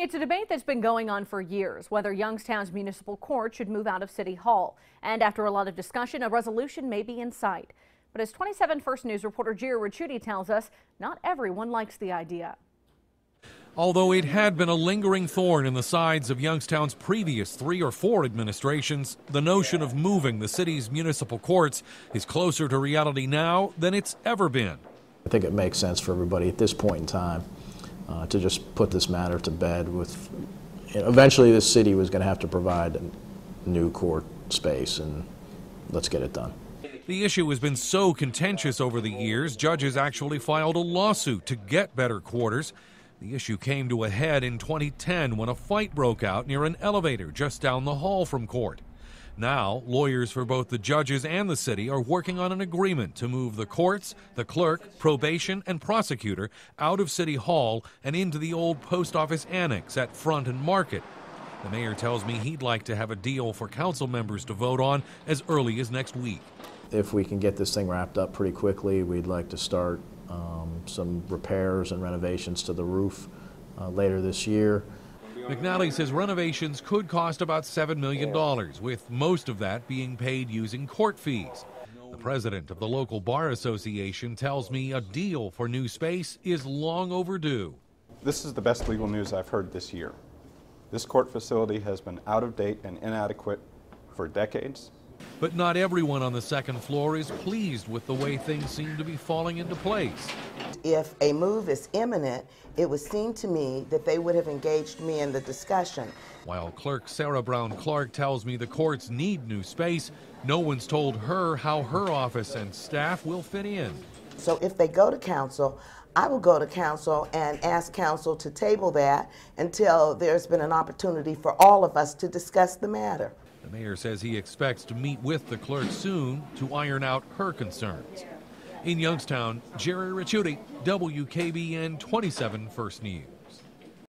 It's a debate that's been going on for years, whether Youngstown's municipal court should move out of City Hall. And after a lot of discussion, a resolution may be in sight. But as 27 First News reporter Gia Ricciuti tells us, not everyone likes the idea. Although it had been a lingering thorn in the sides of Youngstown's previous three or four administrations, the notion of moving the city's municipal courts is closer to reality now than it's ever been. I think it makes sense for everybody at this point in time uh, to just put this matter to bed with, you know, eventually the city was going to have to provide a new court space and let's get it done. The issue has been so contentious over the years, judges actually filed a lawsuit to get better quarters. The issue came to a head in 2010 when a fight broke out near an elevator just down the hall from court. Now, lawyers for both the judges and the city are working on an agreement to move the courts, the clerk, probation, and prosecutor out of City Hall and into the old post office annex at Front and Market. The mayor tells me he'd like to have a deal for council members to vote on as early as next week. If we can get this thing wrapped up pretty quickly, we'd like to start um, some repairs and renovations to the roof uh, later this year. McNally says renovations could cost about $7 million, with most of that being paid using court fees. The president of the local bar association tells me a deal for new space is long overdue. This is the best legal news I've heard this year. This court facility has been out of date and inadequate for decades. But not everyone on the second floor is pleased with the way things seem to be falling into place. If a move is imminent, it would seem to me that they would have engaged me in the discussion. While clerk Sarah Brown Clark tells me the courts need new space, no one's told her how her office and staff will fit in. So if they go to council, I will go to council and ask council to table that until there's been an opportunity for all of us to discuss the matter. The mayor says he expects to meet with the clerk soon to iron out her concerns. In Youngstown, Jerry Ricciuti, WKBN 27 First News.